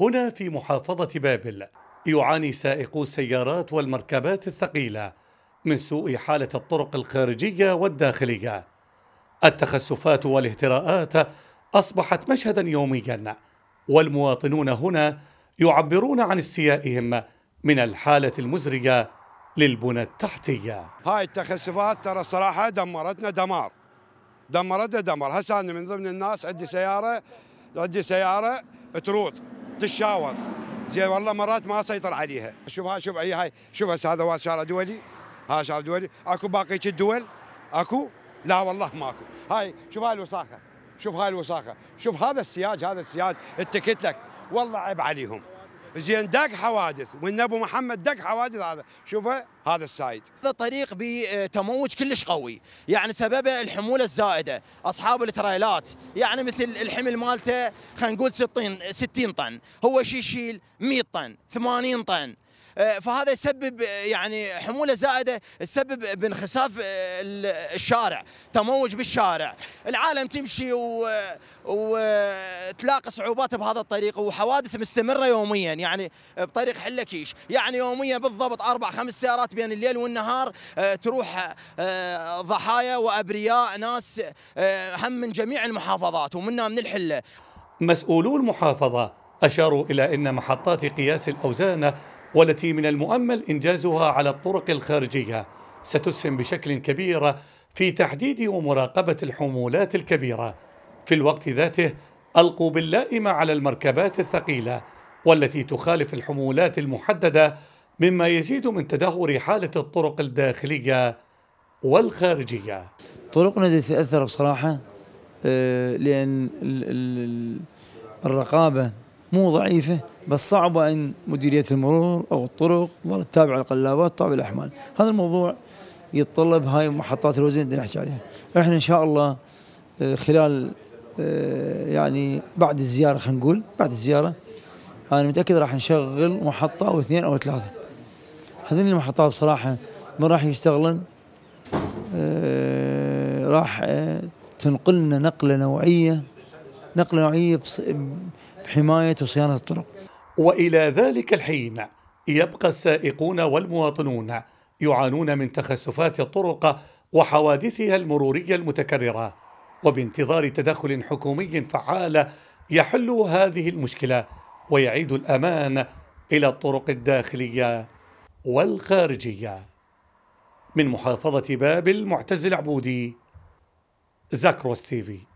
هنا في محافظة بابل يعاني سائقو السيارات والمركبات الثقيلة من سوء حالة الطرق الخارجية والداخلية التخسفات والاهتراءات أصبحت مشهدا يوميا والمواطنون هنا يعبرون عن استيائهم من الحالة المزرية للبنى التحتية هاي التخسفات ترى صراحة دمرتنا دمار دمرتنا دمار هسه أنا من ضمن الناس عندي سيارة عندي سيارة تروط تتشاور زين والله مرات ما اسيطر عليها شوف هاي شوف هي هاي شوف هذا هو شارع دولي ها شارع دولي اكو باقي الدول اكو لا والله ماكو هاي شوف هاي الوساخه شوف هاي الوساخه شوف هذا السياج هذا السياج اتكت لك والله عيب عليهم زين دق حوادث ابو محمد دق حوادث هذا شوفه هذا السايد هذا الطريق بتموج كلش قوي يعني سببه الحموله الزائده اصحاب التريلات يعني مثل الحمل مالته خلينا نقول 60 60 طن هو شي يشيل 100 طن 80 طن آه، فهذا يسبب آه، يعني حموله زائده تسبب بانخساف آه، الشارع تموج بالشارع العالم تمشي و... وتلاقي صعوبات بهذا الطريق وحوادث مستمره يوميا يعني بطريق حلكيش يعني يوميا بالضبط اربع خمس سيارات بين الليل والنهار تروح ضحايا وابرياء ناس هم من جميع المحافظات ومنا من الحله مسؤولو المحافظه اشاروا الى ان محطات قياس الاوزان والتي من المؤمل إنجازها على الطرق الخارجية ستسهم بشكل كبير في تحديد ومراقبة الحمولات الكبيرة في الوقت ذاته ألقوا باللائمة على المركبات الثقيلة والتي تخالف الحمولات المحددة مما يزيد من تدهور حالة الطرق الداخلية والخارجية طرقنا تتأثر بصراحة آه، لأن الرقابة مو ضعيفة بس صعبة أن مديرية المرور أو الطرق ظلت تابعة للقلابات تابعة الأحمال هذا الموضوع يتطلب هاي محطات الوزن اللي نحكي عليها احنا إن شاء الله آه، خلال آه، يعني بعد الزيارة خلينا نقول بعد الزيارة أنا متأكد راح نشغل محطة أو اثنين أو ثلاثة هذين المحطات بصراحة من راح يشتغلن آه، راح تنقلنا نقلة نوعية نقلة نوعية حماية وصيانة الطرق وإلى ذلك الحين يبقى السائقون والمواطنون يعانون من تخسفات الطرق وحوادثها المرورية المتكررة وبانتظار تدخل حكومي فعال يحل هذه المشكلة ويعيد الأمان إلى الطرق الداخلية والخارجية من محافظة بابل معتز العبودي زاكروس تيفي